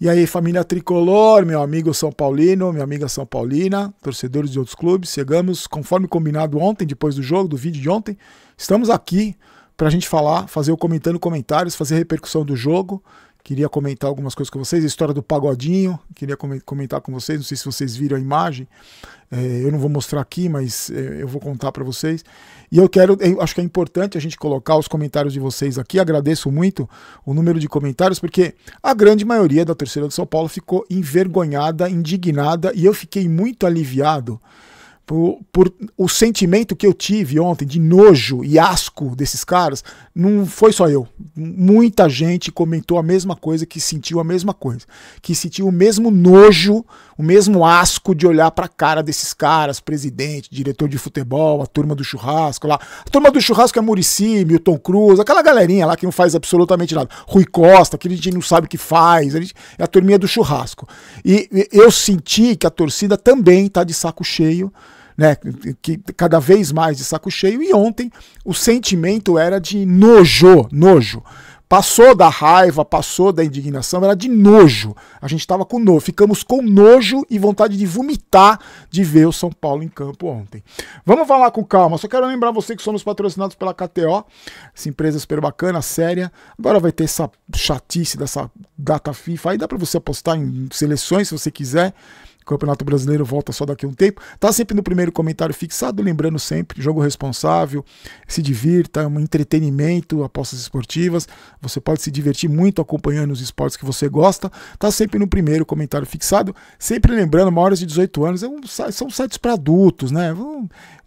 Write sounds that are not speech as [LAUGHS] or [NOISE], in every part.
E aí, família tricolor, meu amigo São Paulino, minha amiga São Paulina, torcedores de outros clubes, chegamos, conforme combinado ontem, depois do jogo, do vídeo de ontem, estamos aqui para a gente falar, fazer o comentando comentários, fazer repercussão do jogo Queria comentar algumas coisas com vocês. A história do pagodinho, queria comentar com vocês. Não sei se vocês viram a imagem. É, eu não vou mostrar aqui, mas é, eu vou contar para vocês. E eu quero, é, eu acho que é importante a gente colocar os comentários de vocês aqui. Agradeço muito o número de comentários, porque a grande maioria da torcida de São Paulo ficou envergonhada, indignada, e eu fiquei muito aliviado por, por, o sentimento que eu tive ontem de nojo e asco desses caras, não foi só eu. Muita gente comentou a mesma coisa, que sentiu a mesma coisa, que sentiu o mesmo nojo, o mesmo asco de olhar para a cara desses caras, presidente, diretor de futebol, a turma do churrasco lá. A turma do churrasco é Murici, Milton Cruz, aquela galerinha lá que não faz absolutamente nada. Rui Costa, que a gente não sabe o que faz, a gente, é a turminha do churrasco. E, e eu senti que a torcida também está de saco cheio né, que cada vez mais de saco cheio. E ontem o sentimento era de nojo, nojo. Passou da raiva, passou da indignação, era de nojo. A gente estava com nojo, ficamos com nojo e vontade de vomitar de ver o São Paulo em campo ontem. Vamos falar com calma, só quero lembrar você que somos patrocinados pela KTO, essa empresa super bacana, séria. Agora vai ter essa chatice dessa data FIFA, aí dá para você apostar em seleções se você quiser. O Campeonato Brasileiro volta só daqui a um tempo. Tá sempre no primeiro comentário fixado, lembrando sempre, jogo responsável, se divirta, é um entretenimento, apostas esportivas. Você pode se divertir muito acompanhando os esportes que você gosta. Tá sempre no primeiro comentário fixado, sempre lembrando, maiores de 18 anos, é um, são sites para adultos, né?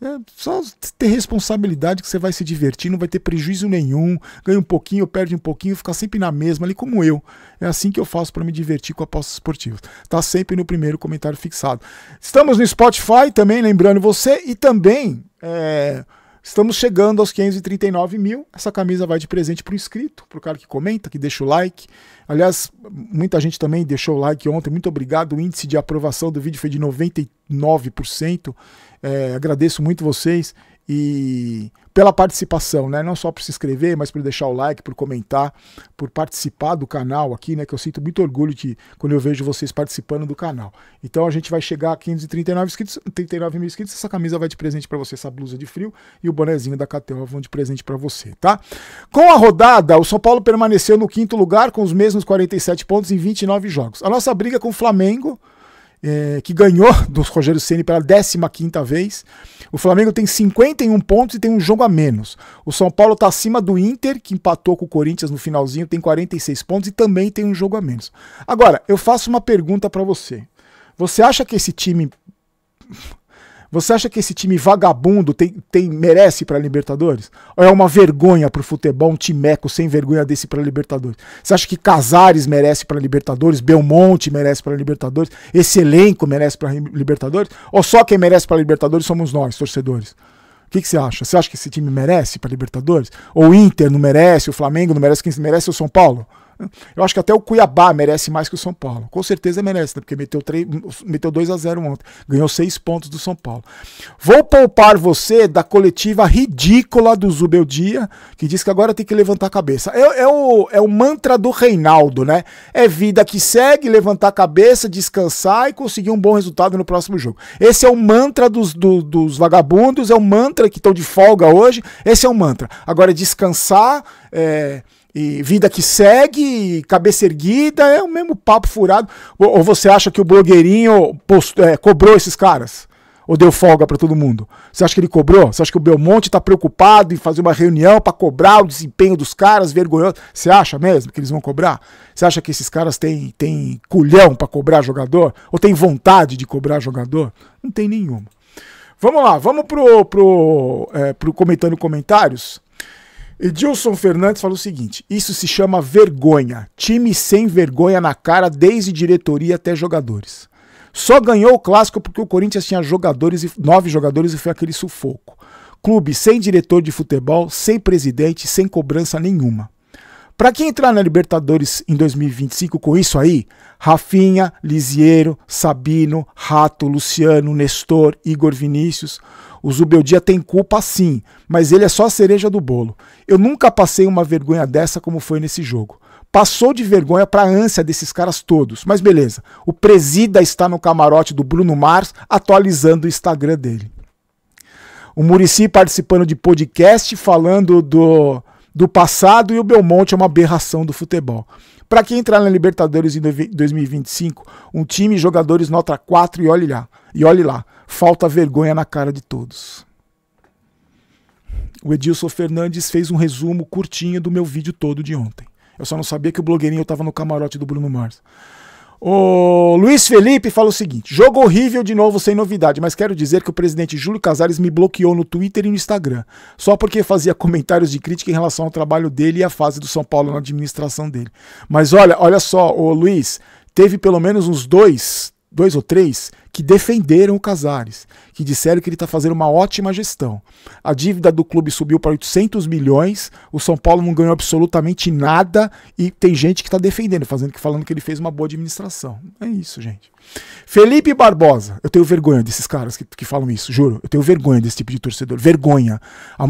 É só ter responsabilidade que você vai se divertir, não vai ter prejuízo nenhum, ganha um pouquinho, perde um pouquinho, fica sempre na mesma ali como eu. É assim que eu faço para me divertir com apostas esportivas. Tá sempre no primeiro comentário comentário fixado. Estamos no Spotify também, lembrando você, e também é, estamos chegando aos 539 mil. Essa camisa vai de presente para o inscrito, para o cara que comenta, que deixa o like. Aliás, muita gente também deixou o like ontem. Muito obrigado. O índice de aprovação do vídeo foi de 99%. É, agradeço muito vocês e pela participação, né? Não só por se inscrever, mas por deixar o like, por comentar, por participar do canal aqui, né? Que eu sinto muito orgulho de quando eu vejo vocês participando do canal. Então a gente vai chegar a 539 inscritos, 39 mil inscritos. Essa camisa vai de presente para você, essa blusa de frio e o bonezinho da Cateó vão de presente para você, tá? Com a rodada, o São Paulo permaneceu no quinto lugar com os mesmos 47 pontos em 29 jogos. A nossa briga com o Flamengo é, que ganhou [LAUGHS] do Rogério Ceni pela 15 vez. O Flamengo tem 51 pontos e tem um jogo a menos. O São Paulo está acima do Inter, que empatou com o Corinthians no finalzinho, tem 46 pontos e também tem um jogo a menos. Agora, eu faço uma pergunta para você. Você acha que esse time você acha que esse time vagabundo tem, tem merece para Libertadores? Ou é uma vergonha para o futebol um timeco sem vergonha desse para Libertadores? Você acha que Casares merece para Libertadores? Belmonte merece para Libertadores? Esse elenco merece para Libertadores? Ou só quem merece para Libertadores somos nós, torcedores? O que, que, você acha? Você acha que esse time merece para Libertadores? Ou o Inter não merece? O Flamengo não merece? Quem merece é o São Paulo? Eu acho que até o Cuiabá merece mais que o São Paulo. Com certeza merece, né? porque meteu, 3, meteu 2 a 0 ontem. Ganhou 6 pontos do São Paulo. Vou poupar você da coletiva ridícula do Zubeldia, Dia, que diz que agora tem que levantar a cabeça. É, é, o, é o mantra do Reinaldo, né? É vida que segue, levantar a cabeça, descansar e conseguir um bom resultado no próximo jogo. Esse é o mantra dos, do, dos vagabundos, é o mantra que estão de folga hoje. Esse é o mantra. Agora é descansar, é e vida que segue, cabeça erguida, é o mesmo papo furado. Ou, ou você acha que o blogueirinho post, é, cobrou esses caras? Ou deu folga para todo mundo? Você acha que ele cobrou? Você acha que o Belmonte está preocupado em fazer uma reunião para cobrar o desempenho dos caras, vergonhoso? Você acha mesmo que eles vão cobrar? Você acha que esses caras têm, têm culhão para cobrar jogador? Ou têm vontade de cobrar jogador? Não tem nenhuma. Vamos lá, vamos pro, pro, é, pro comentando comentários. Edilson Fernandes falou o seguinte: isso se chama vergonha. Time sem vergonha na cara, desde diretoria até jogadores. Só ganhou o clássico porque o Corinthians tinha jogadores e, nove jogadores e foi aquele sufoco. Clube sem diretor de futebol, sem presidente, sem cobrança nenhuma. Para quem entrar na Libertadores em 2025 com isso aí, Rafinha, Lisiero, Sabino, Rato, Luciano, Nestor, Igor Vinícius, o Zubeldia tem culpa sim, mas ele é só a cereja do bolo. Eu nunca passei uma vergonha dessa como foi nesse jogo. Passou de vergonha para a ânsia desses caras todos, mas beleza. O presida está no camarote do Bruno Mars atualizando o Instagram dele. O Murici participando de podcast falando do do passado e o Belmonte é uma aberração do futebol. Para quem entrar na Libertadores em 2025, um time e jogadores nota 4 e olhe lá. E olhe lá, falta vergonha na cara de todos. O Edilson Fernandes fez um resumo curtinho do meu vídeo todo de ontem. Eu só não sabia que o blogueirinho estava no camarote do Bruno Mars. O Luiz Felipe fala o seguinte: jogo horrível de novo sem novidade, mas quero dizer que o presidente Júlio Casares me bloqueou no Twitter e no Instagram, só porque fazia comentários de crítica em relação ao trabalho dele e à fase do São Paulo na administração dele. Mas olha, olha só, o Luiz, teve pelo menos uns dois, dois ou três que defenderam o Casares, que disseram que ele está fazendo uma ótima gestão. A dívida do clube subiu para 800 milhões, o São Paulo não ganhou absolutamente nada e tem gente que está defendendo, fazendo, falando que ele fez uma boa administração. É isso, gente. Felipe Barbosa, eu tenho vergonha desses caras que, que falam isso, juro. Eu tenho vergonha desse tipo de torcedor, vergonha.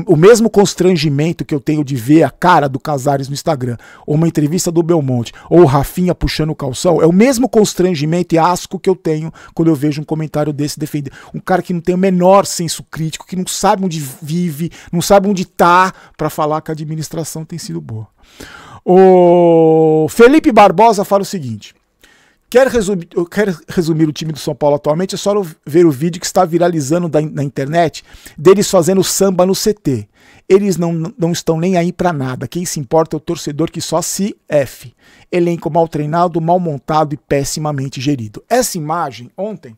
O mesmo constrangimento que eu tenho de ver a cara do Casares no Instagram, ou uma entrevista do Belmonte, ou o Rafinha puxando o calção, é o mesmo constrangimento e asco que eu tenho quando eu vejo vejo um comentário desse defender Um cara que não tem o menor senso crítico, que não sabe onde vive, não sabe onde tá, para falar que a administração tem sido boa. O Felipe Barbosa fala o seguinte. Quer resumir, resumir o time do São Paulo atualmente? É só ver o vídeo que está viralizando da, na internet deles fazendo samba no CT. Eles não, não estão nem aí para nada. Quem se importa é o torcedor que só se F. Elenco mal treinado, mal montado e pessimamente gerido. Essa imagem, ontem,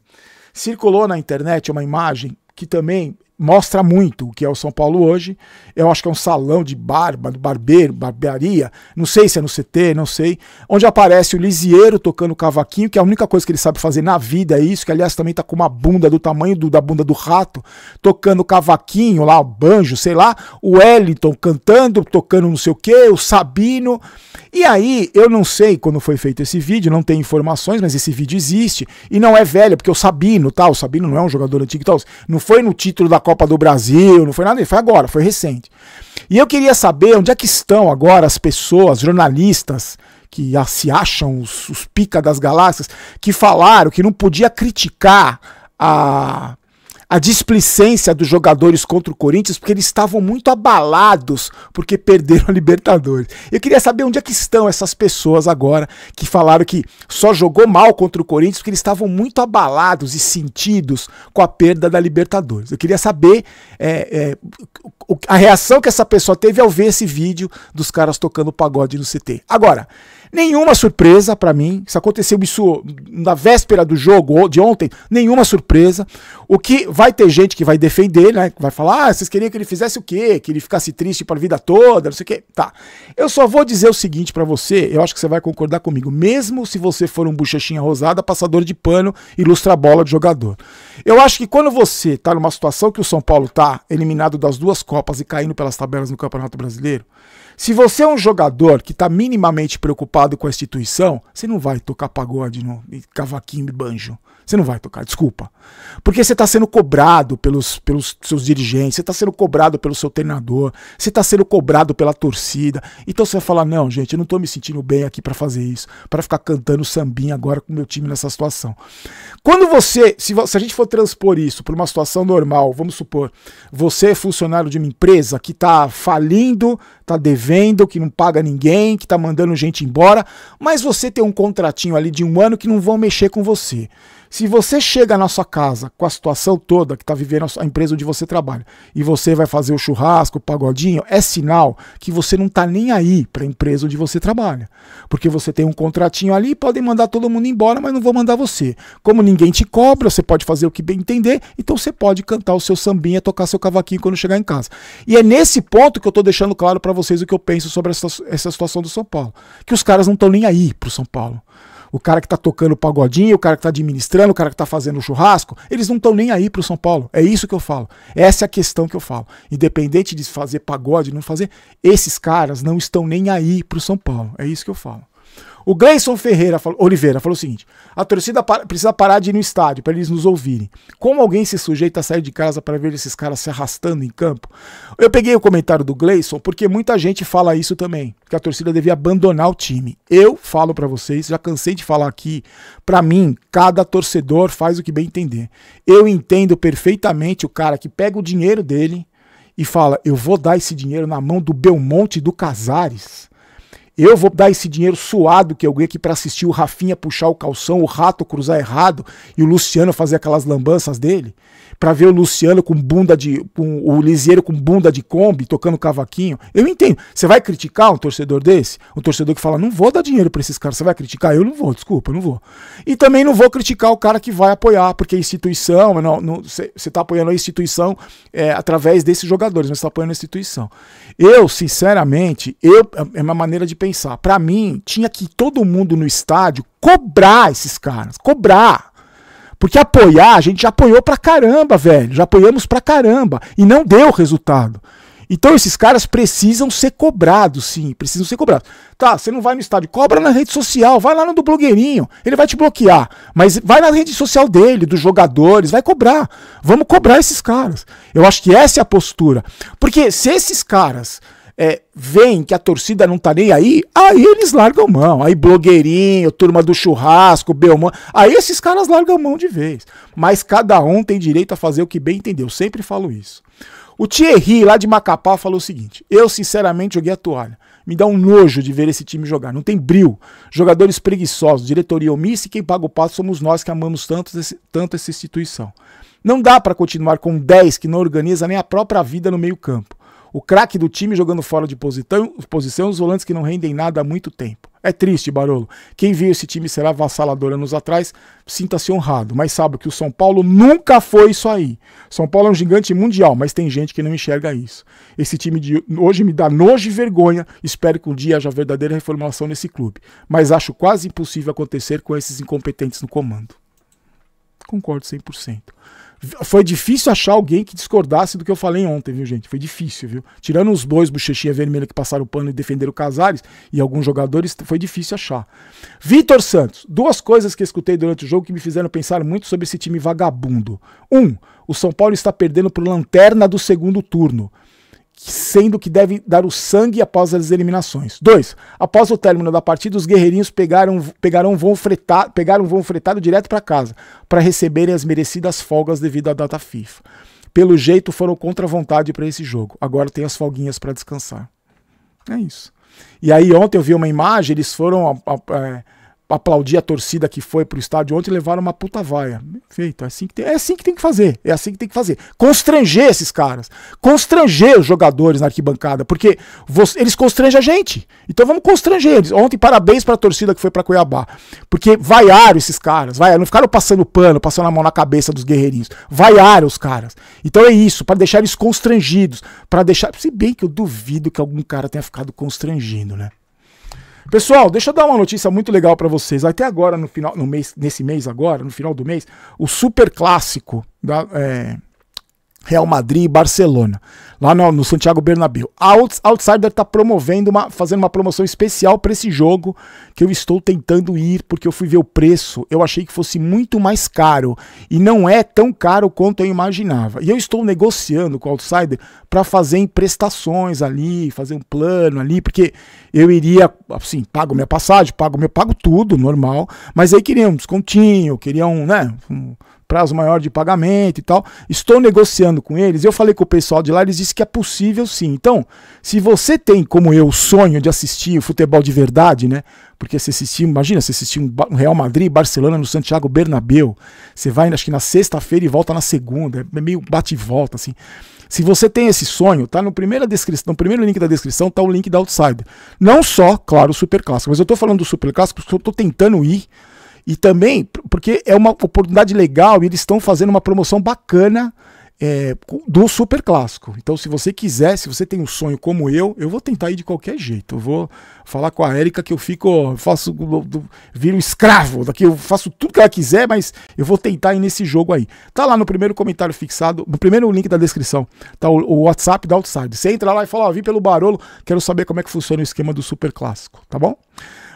circulou na internet uma imagem que também mostra muito o que é o São Paulo hoje. Eu acho que é um salão de barba, barbeiro, barbearia, não sei se é no CT, não sei, onde aparece o Lisieiro tocando cavaquinho, que é a única coisa que ele sabe fazer na vida, é isso, que aliás também tá com uma bunda do tamanho do, da bunda do rato, tocando cavaquinho lá, o banjo, sei lá, o Wellington cantando, tocando não sei o que, o Sabino. E aí, eu não sei quando foi feito esse vídeo, não tem informações, mas esse vídeo existe, e não é velho, porque o Sabino, tá, o Sabino não é um jogador antigo, tá, não foi no título da Copa do Brasil, não foi nada, foi agora, foi recente. E eu queria saber onde é que estão agora as pessoas, jornalistas, que se acham os, os pica das galáxias, que falaram que não podia criticar a a displicência dos jogadores contra o Corinthians, porque eles estavam muito abalados porque perderam a Libertadores. Eu queria saber onde é que estão essas pessoas agora que falaram que só jogou mal contra o Corinthians porque eles estavam muito abalados e sentidos com a perda da Libertadores. Eu queria saber é, é, a reação que essa pessoa teve ao ver esse vídeo dos caras tocando pagode no CT. Agora, Nenhuma surpresa para mim. Isso aconteceu isso na véspera do jogo de ontem. Nenhuma surpresa. O que vai ter gente que vai defender, né? Vai falar: ah, vocês queriam que ele fizesse o quê? Que ele ficasse triste para a vida toda, não sei o quê. Tá. Eu só vou dizer o seguinte para você. Eu acho que você vai concordar comigo. Mesmo se você for um bochechinha rosada, passador de pano, ilustra a bola de jogador. Eu acho que quando você tá numa situação que o São Paulo tá eliminado das duas Copas e caindo pelas tabelas no Campeonato Brasileiro. Se você é um jogador que está minimamente preocupado com a instituição, você não vai tocar pagode no cavaquinho e banjo. Você não vai tocar, desculpa. Porque você está sendo cobrado pelos, pelos seus dirigentes, você está sendo cobrado pelo seu treinador, você está sendo cobrado pela torcida. Então você vai falar: não, gente, eu não estou me sentindo bem aqui para fazer isso, para ficar cantando sambinha agora com o meu time nessa situação. Quando você, se, se a gente for transpor isso para uma situação normal, vamos supor, você é funcionário de uma empresa que está falindo, está devendo venda, que não paga ninguém, que está mandando gente embora, mas você tem um contratinho ali de um ano que não vão mexer com você. Se você chega na sua casa com a situação toda que está vivendo a empresa onde você trabalha e você vai fazer o churrasco, o pagodinho, é sinal que você não está nem aí para a empresa onde você trabalha. Porque você tem um contratinho ali, podem mandar todo mundo embora, mas não vou mandar você. Como ninguém te cobra, você pode fazer o que bem entender, então você pode cantar o seu sambinha, tocar seu cavaquinho quando chegar em casa. E é nesse ponto que eu estou deixando claro para vocês o que eu penso sobre essa, essa situação do São Paulo. Que os caras não estão nem aí para o São Paulo o cara que tá tocando o pagodinho, o cara que tá administrando, o cara que tá fazendo o churrasco, eles não estão nem aí pro São Paulo. É isso que eu falo. Essa é a questão que eu falo. Independente de fazer pagode, não fazer, esses caras não estão nem aí pro São Paulo. É isso que eu falo. O Gleison Ferreira falou, Oliveira falou o seguinte: a torcida precisa parar de ir no estádio para eles nos ouvirem. Como alguém se sujeita a sair de casa para ver esses caras se arrastando em campo? Eu peguei o comentário do Gleison porque muita gente fala isso também, que a torcida devia abandonar o time. Eu falo para vocês, já cansei de falar aqui, para mim, cada torcedor faz o que bem entender. Eu entendo perfeitamente o cara que pega o dinheiro dele e fala: "Eu vou dar esse dinheiro na mão do Belmonte e do Casares". Eu vou dar esse dinheiro suado que eu ganhei aqui para assistir o Rafinha puxar o calção, o Rato cruzar errado e o Luciano fazer aquelas lambanças dele, para ver o Luciano com bunda de com, o Lisieiro com bunda de Kombi tocando cavaquinho. Eu entendo. Você vai criticar um torcedor desse? Um torcedor que fala: "Não vou dar dinheiro para esses caras". Você vai criticar? Eu não vou, desculpa, eu não vou. E também não vou criticar o cara que vai apoiar, porque a instituição, você está apoiando a instituição é, através desses jogadores, mas está apoiando a instituição. Eu, sinceramente, eu é, é uma maneira de pensar pensar. Para mim, tinha que todo mundo no estádio cobrar esses caras, cobrar. Porque apoiar, a gente já apoiou pra caramba, velho. Já apoiamos pra caramba. E não deu resultado. Então esses caras precisam ser cobrados, sim, precisam ser cobrados. Tá, você não vai no estádio, cobra na rede social, vai lá no do blogueirinho, ele vai te bloquear. Mas vai na rede social dele, dos jogadores, vai cobrar. Vamos cobrar esses caras. Eu acho que essa é a postura. Porque se esses caras é, veem que a torcida não tá nem aí, aí eles largam mão. Aí blogueirinho, turma do churrasco, Belmont, aí esses caras largam mão de vez. Mas cada um tem direito a fazer o que bem entendeu, eu sempre falo isso. O Thierry, lá de Macapá, falou o seguinte: eu sinceramente joguei a toalha. Me dá um nojo de ver esse time jogar. Não tem bril. Jogadores preguiçosos, diretoria omissa e quem paga o passo somos nós que amamos tanto, tanto essa instituição. Não dá para continuar com 10 que não organiza nem a própria vida no meio-campo o craque do time jogando fora de posição, posição, os volantes que não rendem nada há muito tempo. É triste, Barolo. Quem viu esse time será avassalador anos atrás, sinta-se honrado, mas sabe que o São Paulo nunca foi isso aí. São Paulo é um gigante mundial, mas tem gente que não enxerga isso. Esse time de hoje me dá nojo e vergonha, espero que um dia haja verdadeira reformulação nesse clube, mas acho quase impossível acontecer com esses incompetentes no comando. Concordo 100%. Foi difícil achar alguém que discordasse do que eu falei ontem, viu, gente? Foi difícil, viu? Tirando os dois bochechinha vermelha que passaram o pano e defenderam o Casares e alguns jogadores, foi difícil achar. Vitor Santos, duas coisas que escutei durante o jogo que me fizeram pensar muito sobre esse time vagabundo. Um, o São Paulo está perdendo por lanterna do segundo turno sendo que deve dar o sangue após as eliminações. 2. Após o término da partida, os guerreirinhos pegaram, pegaram, vão fretar, pegaram vão fretado direto para casa, para receberem as merecidas folgas devido à data FIFA. Pelo jeito, foram contra a vontade para esse jogo. Agora tem as folguinhas para descansar. É isso. E aí ontem eu vi uma imagem, eles foram... A, a, a, é, aplaudir a torcida que foi pro estádio ontem e levaram uma puta vaia. Feito, é assim, que tem, é assim que tem que fazer. É assim que tem que fazer. Constranger esses caras. Constranger os jogadores na arquibancada, porque você, eles constrangem a gente. Então vamos constranger eles. Ontem, parabéns pra torcida que foi pra Cuiabá. Porque vaiaram esses caras. Vaiaram, não ficaram passando pano, passando a mão na cabeça dos guerreirinhos. Vaiaram os caras. Então é isso, para deixar eles constrangidos. para deixar. Se bem que eu duvido que algum cara tenha ficado constrangido, né? Pessoal, deixa eu dar uma notícia muito legal para vocês. Até agora, no final, no mês, nesse mês agora, no final do mês, o super clássico da, é, Real Madrid e Barcelona, lá no, no Santiago Bernabéu. A Outsider está promovendo uma, fazendo uma promoção especial para esse jogo que eu estou tentando ir porque eu fui ver o preço, eu achei que fosse muito mais caro e não é tão caro quanto eu imaginava. E eu estou negociando com a Outsider para fazer emprestações ali, fazer um plano ali, porque eu iria, assim, pago minha passagem, pago meu, pago tudo normal, mas aí queria um descontinho, queria um, né, um, prazo maior de pagamento e tal. Estou negociando com eles. Eu falei com o pessoal de lá, eles disse que é possível sim. Então, se você tem, como eu, o sonho de assistir futebol de verdade, né? Porque se assistir, imagina, se assistir um Real Madrid, Barcelona no Santiago Bernabéu, você vai acho que na sexta-feira e volta na segunda, é meio bate e volta assim. Se você tem esse sonho, tá no primeira descrição, no primeiro link da descrição tá o link da Outsider. Não só, claro, o Super Clássico, mas eu tô falando do Super Clássico porque eu tô tentando ir e também, porque é uma oportunidade legal e eles estão fazendo uma promoção bacana é, do Super Clássico. Então, se você quiser, se você tem um sonho como eu, eu vou tentar ir de qualquer jeito. Eu vou falar com a Érica que eu fico, faço, viro escravo, daqui eu faço tudo que ela quiser, mas eu vou tentar ir nesse jogo aí. Tá lá no primeiro comentário fixado, no primeiro link da descrição, tá o, o WhatsApp da Outside. Você entra lá e fala, ó, vim pelo Barolo, quero saber como é que funciona o esquema do Super Clássico, tá bom?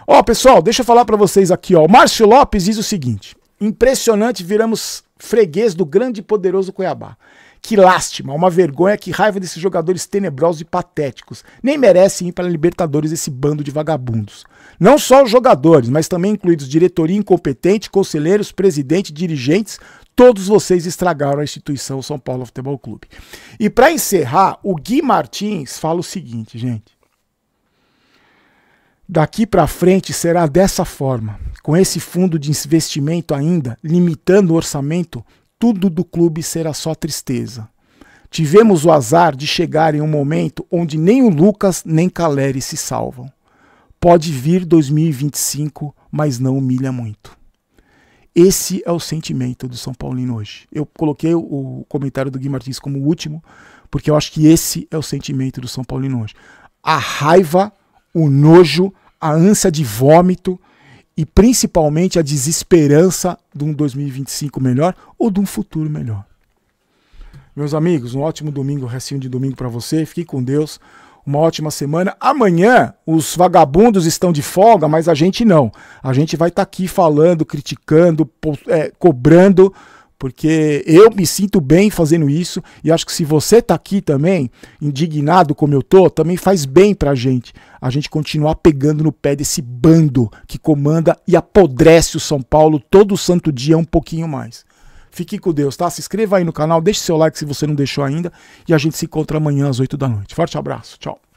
Ó, pessoal, deixa eu falar para vocês aqui, ó. O Márcio Lopes diz o seguinte: impressionante, viramos freguês do grande e poderoso Cuiabá. Que lástima, uma vergonha, que raiva desses jogadores tenebrosos e patéticos. Nem merecem ir para a Libertadores esse bando de vagabundos. Não só os jogadores, mas também incluídos diretoria incompetente, conselheiros, presidente, dirigentes, todos vocês estragaram a instituição São Paulo Futebol Clube. E para encerrar, o Gui Martins fala o seguinte, gente. Daqui para frente será dessa forma, com esse fundo de investimento ainda limitando o orçamento, tudo do clube será só tristeza. Tivemos o azar de chegar em um momento onde nem o Lucas nem Caleri se salvam. Pode vir 2025, mas não humilha muito. Esse é o sentimento do São Paulino hoje. Eu coloquei o comentário do Gui Martins como o último, porque eu acho que esse é o sentimento do São Paulino hoje. A raiva o nojo, a ânsia de vômito e principalmente a desesperança de um 2025 melhor ou de um futuro melhor. Meus amigos, um ótimo domingo, restinho de domingo para você. Fique com Deus. Uma ótima semana. Amanhã os vagabundos estão de folga, mas a gente não. A gente vai estar tá aqui falando, criticando, é, cobrando porque eu me sinto bem fazendo isso e acho que se você está aqui também, indignado como eu tô, também faz bem para a gente, a gente continuar pegando no pé desse bando que comanda e apodrece o São Paulo todo santo dia um pouquinho mais. Fique com Deus, tá? Se inscreva aí no canal, deixe seu like se você não deixou ainda e a gente se encontra amanhã às 8 da noite. Forte abraço, tchau.